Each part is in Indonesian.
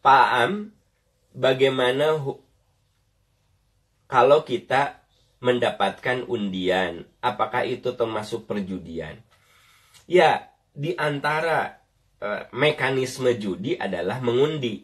paham bagaimana kalau kita mendapatkan undian, apakah itu termasuk perjudian? Ya, di antara e, mekanisme judi adalah mengundi.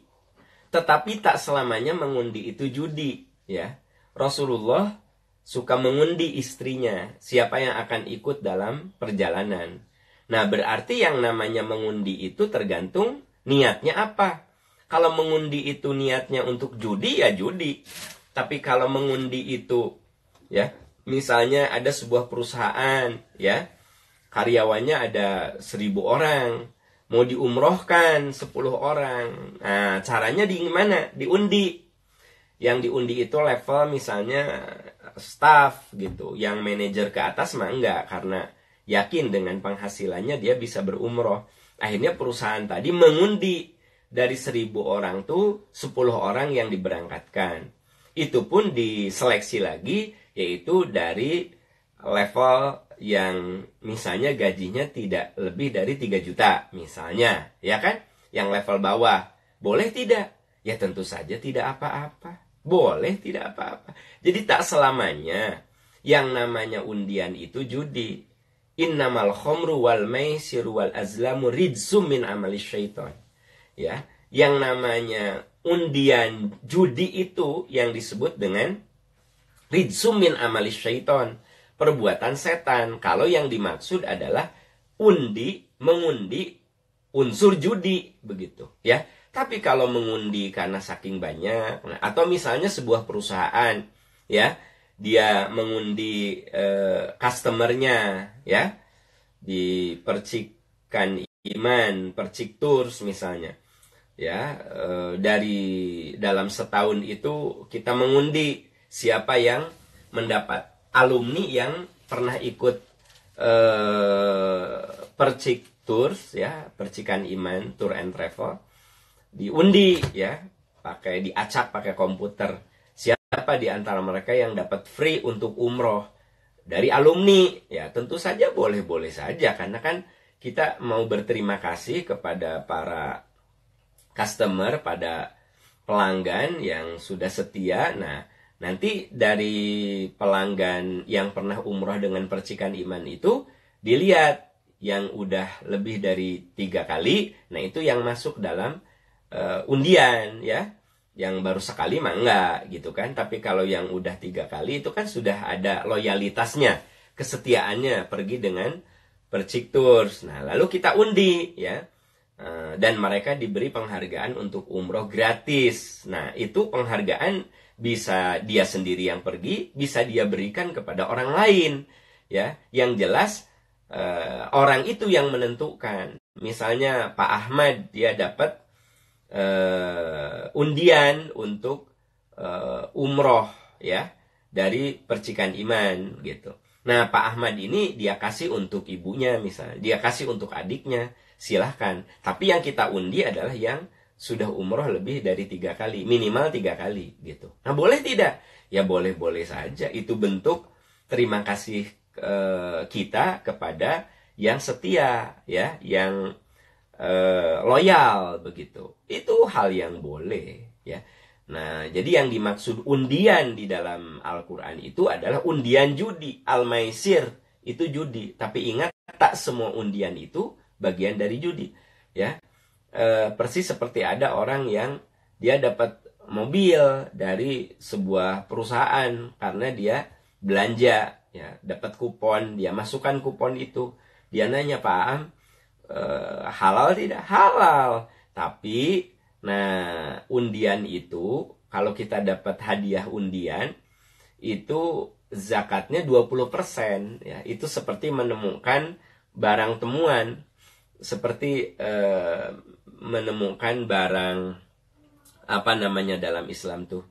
Tetapi tak selamanya mengundi itu judi, ya. Rasulullah suka mengundi istrinya, siapa yang akan ikut dalam perjalanan. Nah, berarti yang namanya mengundi itu tergantung niatnya apa kalau mengundi itu niatnya untuk judi ya judi. Tapi kalau mengundi itu ya, misalnya ada sebuah perusahaan ya, karyawannya ada seribu orang, mau diumrohkan sepuluh orang. Nah, caranya di mana? Diundi. Yang diundi itu level misalnya staff gitu. Yang manajer ke atas mah enggak karena yakin dengan penghasilannya dia bisa berumroh. Akhirnya perusahaan tadi mengundi dari seribu orang tuh sepuluh orang yang diberangkatkan. Itu pun diseleksi lagi yaitu dari level yang misalnya gajinya tidak lebih dari 3 juta misalnya, ya kan? Yang level bawah. Boleh tidak? Ya tentu saja tidak apa-apa. Boleh tidak apa-apa. Jadi tak selamanya yang namanya undian itu judi. Innamal khomru wal maisir wal azlamu ridzum min amali syaitan ya yang namanya undian judi itu yang disebut dengan ridzumin amalis syaiton perbuatan setan kalau yang dimaksud adalah undi mengundi unsur judi begitu ya tapi kalau mengundi karena saking banyak nah, atau misalnya sebuah perusahaan ya dia mengundi e, customernya ya di percikan iman percik turis misalnya ya eh, dari dalam setahun itu kita mengundi siapa yang mendapat alumni yang pernah ikut eh, percik tours ya percikan iman tour and travel diundi ya pakai diacak pakai komputer siapa di antara mereka yang dapat free untuk umroh dari alumni ya tentu saja boleh boleh saja karena kan kita mau berterima kasih kepada para customer pada pelanggan yang sudah setia nah nanti dari pelanggan yang pernah umroh dengan percikan iman itu dilihat yang udah lebih dari tiga kali nah itu yang masuk dalam uh, undian ya yang baru sekali mah enggak gitu kan tapi kalau yang udah tiga kali itu kan sudah ada loyalitasnya kesetiaannya pergi dengan percik tours nah lalu kita undi ya Eh, dan mereka diberi penghargaan untuk umroh gratis. Nah, itu penghargaan bisa dia sendiri yang pergi, bisa dia berikan kepada orang lain, ya. Yang jelas eh, orang itu yang menentukan. Misalnya Pak Ahmad dia dapat eh, undian untuk eh, umroh, ya, dari percikan iman gitu. Nah, Pak Ahmad ini dia kasih untuk ibunya misalnya, dia kasih untuk adiknya, silahkan. Tapi yang kita undi adalah yang sudah umroh lebih dari tiga kali, minimal tiga kali gitu. Nah, boleh tidak? Ya boleh-boleh saja. Itu bentuk terima kasih eh, kita kepada yang setia, ya, yang eh, loyal begitu. Itu hal yang boleh, ya. Nah, jadi yang dimaksud undian di dalam Al-Quran itu adalah undian judi. Al-Maisir itu judi. Tapi ingat, tak semua undian itu bagian dari judi. Ya, e, persis seperti ada orang yang dia dapat mobil dari sebuah perusahaan karena dia belanja ya dapat kupon dia masukkan kupon itu dia nanya pak Am e, halal tidak halal tapi Nah, undian itu kalau kita dapat hadiah undian itu zakatnya 20% ya. Itu seperti menemukan barang temuan seperti eh, menemukan barang apa namanya dalam Islam tuh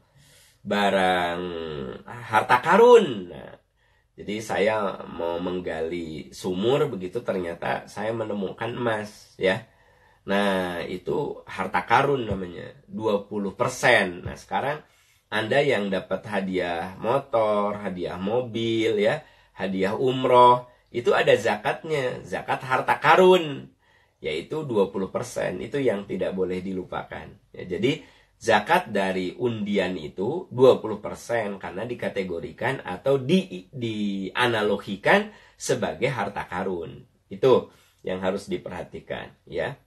barang harta karun. Nah, jadi saya mau menggali sumur begitu ternyata saya menemukan emas ya. Nah, itu harta karun namanya, 20%. Nah, sekarang Anda yang dapat hadiah motor, hadiah mobil ya, hadiah umroh, itu ada zakatnya, zakat harta karun yaitu 20%. Itu yang tidak boleh dilupakan. Ya, jadi zakat dari undian itu 20% karena dikategorikan atau di dianalogikan sebagai harta karun. Itu yang harus diperhatikan, ya.